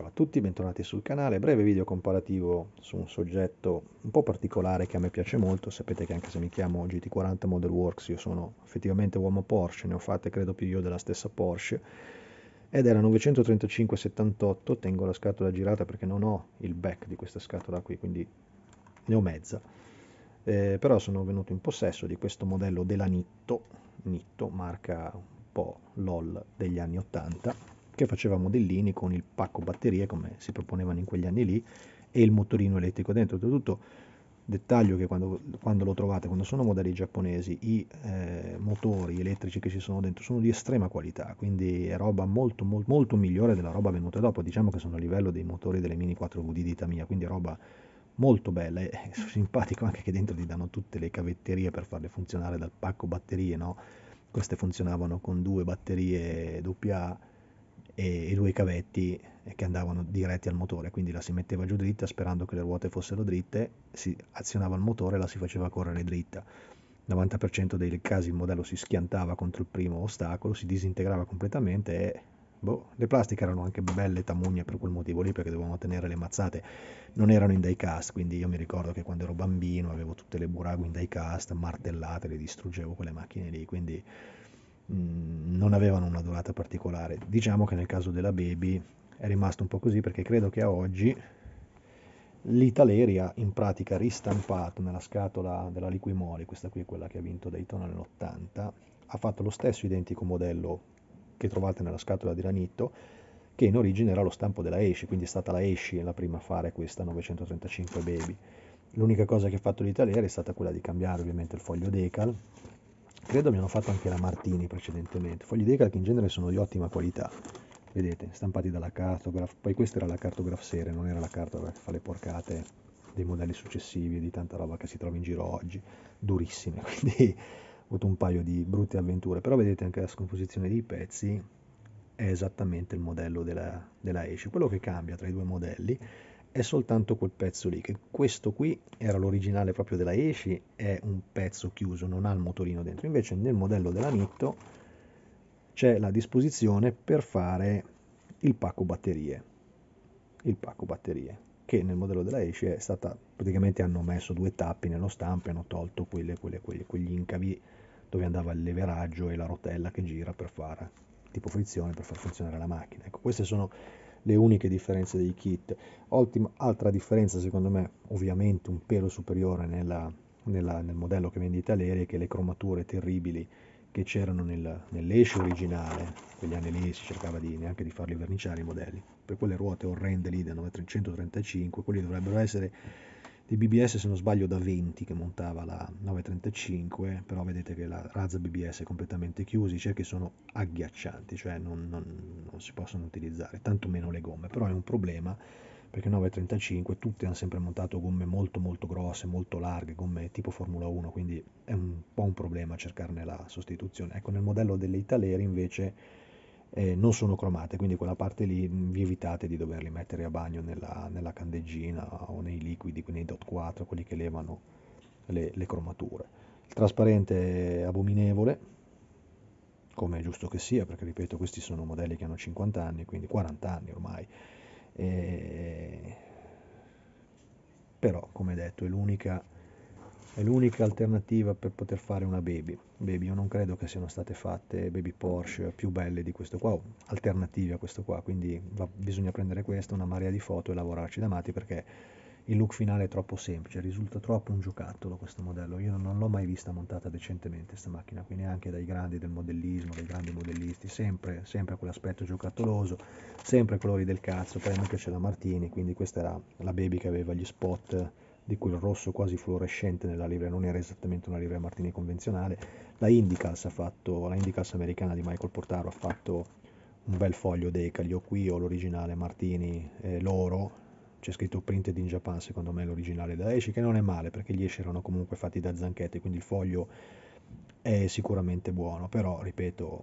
ciao a tutti, bentornati sul canale, breve video comparativo su un soggetto un po' particolare che a me piace molto, sapete che anche se mi chiamo GT40 Model Works io sono effettivamente uomo Porsche, ne ho fatte credo più io della stessa Porsche, ed è la 935-78, tengo la scatola girata perché non ho il back di questa scatola qui, quindi ne ho mezza, eh, però sono venuto in possesso di questo modello della Nitto, Nitto marca un po' LOL degli anni 80, che faceva modellini con il pacco batterie come si proponevano in quegli anni lì e il motorino elettrico dentro. Tutto dettaglio che quando, quando, lo trovate, quando sono modelli giapponesi, i eh, motori elettrici che ci sono dentro sono di estrema qualità, quindi è roba molto, molto, molto migliore della roba venuta dopo. Diciamo che sono a livello dei motori delle Mini 4VD di Tamiya, quindi è roba molto bella e eh, simpatico anche che dentro ti danno tutte le cavetterie per farle funzionare dal pacco batterie, no? Queste funzionavano con due batterie doppia A e i due cavetti eh, che andavano diretti al motore, quindi la si metteva giù dritta sperando che le ruote fossero dritte, si azionava il motore e la si faceva correre dritta. Nel 90% dei casi il modello si schiantava contro il primo ostacolo, si disintegrava completamente e boh, le plastiche erano anche belle tamugne per quel motivo lì perché dovevamo tenere le mazzate, non erano in diecast, quindi io mi ricordo che quando ero bambino avevo tutte le burago in diecast, martellate, le distruggevo quelle macchine lì, quindi Mm, non avevano una durata particolare. Diciamo che nel caso della Baby è rimasto un po' così perché credo che a oggi l'Italeria in pratica ristampato nella scatola della Liquimoli, questa qui è quella che ha vinto Daytona nell'80, ha fatto lo stesso identico modello che trovate nella scatola di Ranitto, che in origine era lo stampo della Esci, quindi è stata la Esci la prima a fare questa 935 Baby. L'unica cosa che ha fatto l'Italia è stata quella di cambiare ovviamente il foglio decal, credo abbiano fatto anche la Martini precedentemente, fogli d'eca che in genere sono di ottima qualità, vedete, stampati dalla Cartograph, poi questa era la Cartograph Sere, non era la Cartograph che fa le porcate dei modelli successivi e di tanta roba che si trova in giro oggi, durissime, quindi ho avuto un paio di brutte avventure, però vedete anche la scomposizione dei pezzi è esattamente il modello della, della Esci, quello che cambia tra i due modelli è soltanto quel pezzo lì, che questo qui era l'originale proprio della Esci, è un pezzo chiuso, non ha il motorino dentro. Invece nel modello della Nitto c'è la disposizione per fare il pacco batterie. Il pacco batterie, che nel modello della Esci è stata, praticamente hanno messo due tappi nello stampo e hanno tolto quelle, quelle, quelle, quegli incavi dove andava il leveraggio e la rotella che gira per fare tipo frizione per far funzionare la macchina. Ecco, queste sono le uniche differenze dei kit. Ultima, altra differenza secondo me, ovviamente un pelo superiore nella, nella, nel modello che vende Italeri, è che le cromature terribili che c'erano nel, nell'esce originale, quegli anni lì si cercava di, neanche di farli verniciare i modelli, per quelle ruote orrende lì da 935, quelli dovrebbero essere dei BBS se non sbaglio da 20 che montava la 935, però vedete che la razza BBS è completamente chiusa, i cerchi sono agghiaccianti, cioè non, non, non si possono utilizzare, tantomeno le gomme, però è un problema perché 935 tutti hanno sempre montato gomme molto molto grosse, molto larghe, gomme tipo Formula 1, quindi è un po' un problema cercarne la sostituzione. Ecco, nel modello delle Italeri invece eh, non sono cromate, quindi quella parte lì mm, vi evitate di doverli mettere a bagno nella, nella candeggina o nei liquidi, quindi nei dot 4, quelli che levano le, le cromature. Il trasparente è abominevole, come è giusto che sia, perché ripeto, questi sono modelli che hanno 50 anni, quindi 40 anni ormai. E... Eh, però, come detto, è l'unica è l'unica alternativa per poter fare una baby. Baby, io non credo che siano state fatte baby Porsche più belle di questo qua, o alternative a questo qua, quindi va, bisogna prendere questa, una marea di foto e lavorarci da matti perché il look finale è troppo semplice, risulta troppo un giocattolo questo modello, io non, non l'ho mai vista montata decentemente questa macchina, quindi anche dai grandi del modellismo, dai grandi modellisti, sempre, sempre quell'aspetto giocattoloso, sempre colori del cazzo, poi a me la Martini, quindi questa era la baby che aveva gli spot di cui il rosso quasi fluorescente nella livrea non era esattamente una livrea Martini convenzionale, la Indicas, fatto, la Indicas americana di Michael Portaro ha fatto un bel foglio d'eca, io qui ho l'originale Martini eh, loro, c'è scritto printed in Japan, secondo me l'originale da Esci, che non è male perché gli Esci erano comunque fatti da Zanchetti, quindi il foglio è sicuramente buono, però ripeto,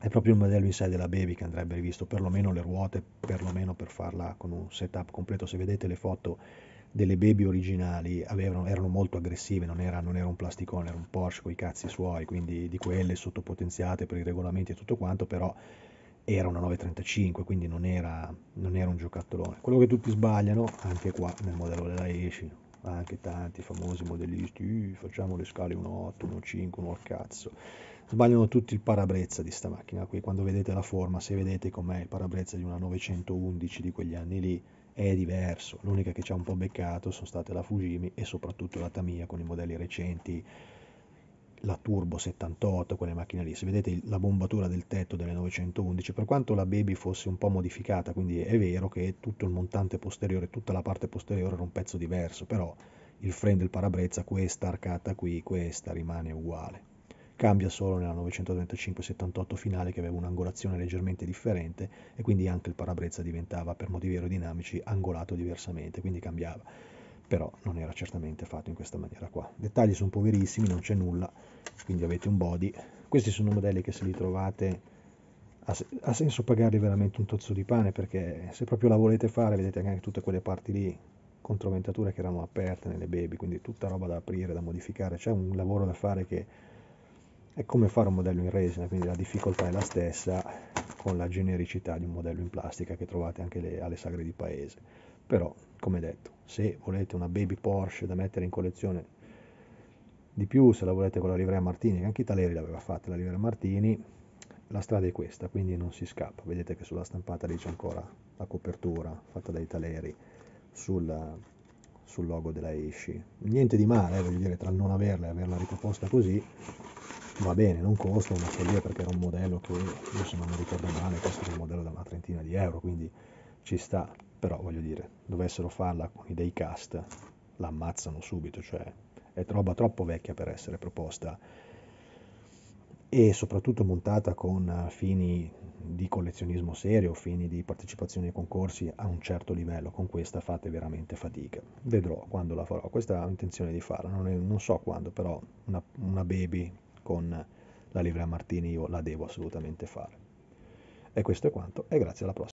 è proprio il modello in sé della Baby che andrebbe rivisto, perlomeno le ruote, perlomeno per farla con un setup completo. Se vedete le foto delle baby originali avevano, erano molto aggressive, non era, non era un plasticone, era un Porsche con i cazzi suoi, quindi di quelle sottopotenziate per i regolamenti e tutto quanto, però era una 935, quindi non era, non era un giocattolone. Quello che tutti sbagliano, anche qua nel modello della Eshi, anche tanti famosi modellisti, facciamo le scale 1.8, 1.5, 1 al cazzo. Sbagliano tutti il parabrezza di sta macchina qui, quando vedete la forma, se vedete com'è il parabrezza di una 911 di quegli anni lì, è diverso. L'unica che ci ha un po' beccato sono state la Fujimi e soprattutto la Tamiya con i modelli recenti la Turbo 78, quelle macchine lì, se vedete la bombatura del tetto delle 911, per quanto la Baby fosse un po' modificata, quindi è vero che tutto il montante posteriore, tutta la parte posteriore era un pezzo diverso, però il frame del parabrezza, questa arcata qui, questa rimane uguale. Cambia solo nella 935-78 finale che aveva un'angolazione leggermente differente e quindi anche il parabrezza diventava per motivi aerodinamici angolato diversamente, quindi cambiava però non era certamente fatto in questa maniera qua. Dettagli sono poverissimi, non c'è nulla, quindi avete un body questi sono modelli che se li trovate ha senso pagarli veramente un tozzo di pane perché se proprio la volete fare vedete anche tutte quelle parti lì con che erano aperte nelle baby quindi tutta roba da aprire, da modificare c'è un lavoro da fare che è come fare un modello in resina quindi la difficoltà è la stessa con la genericità di un modello in plastica che trovate anche le, alle sagre di paese però come detto se volete una baby Porsche da mettere in collezione di più se la volete con la livrea Martini, che anche Italeri l'aveva fatta la livrea Martini, la strada è questa, quindi non si scappa. Vedete che sulla stampata lì c'è ancora la copertura fatta dai Taleri sul, sul logo della Esci. Niente di male, eh, voglio dire, tra non averla e averla riproposta così, va bene, non costa una follia perché era un modello che, io se non mi ricordo male, costa un modello da una trentina di euro, quindi ci sta. Però voglio dire, dovessero farla con i dei cast, l'ammazzano subito, cioè è roba troppo vecchia per essere proposta e soprattutto montata con eh, fini di collezionismo serio, fini di partecipazione ai concorsi a un certo livello, con questa fate veramente fatica. Vedrò quando la farò, questa ho intenzione di farla, non, è, non so quando, però una, una, baby con la livrea Martini io la devo assolutamente fare. E questo è quanto, e grazie alla prossima.